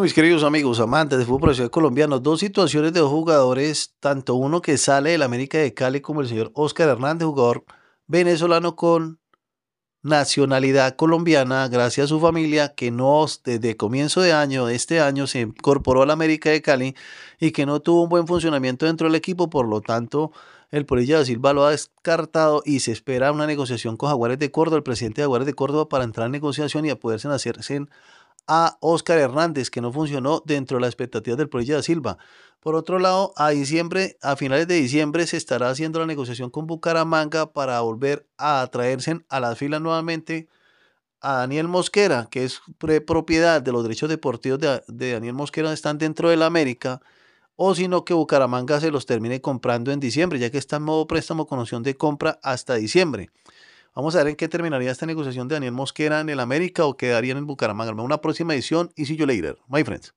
mis queridos amigos, amantes de fútbol profesional colombiano, dos situaciones de dos jugadores, tanto uno que sale del América de Cali como el señor Oscar Hernández, jugador venezolano con nacionalidad colombiana, gracias a su familia que no, desde comienzo de año, de este año, se incorporó al América de Cali y que no tuvo un buen funcionamiento dentro del equipo, por lo tanto, el Polilla de Silva lo ha descartado y se espera una negociación con Jaguares de Córdoba, el presidente de Jaguares de Córdoba, para entrar en negociación y a poderse hacerse en a Óscar Hernández, que no funcionó dentro de las expectativas del proyecto de Silva. Por otro lado, a diciembre, a finales de diciembre se estará haciendo la negociación con Bucaramanga para volver a atraerse a las filas nuevamente a Daniel Mosquera, que es propiedad de los derechos deportivos de, Daniel Mosquera, están dentro de la América, o sino que Bucaramanga se los termine comprando en diciembre, ya que está en modo préstamo con opción de compra hasta diciembre. Vamos a ver en qué terminaría esta negociación de Daniel Mosquera en el América o quedaría en el Bucaramanga. Una próxima edición, y si yo later, my friends.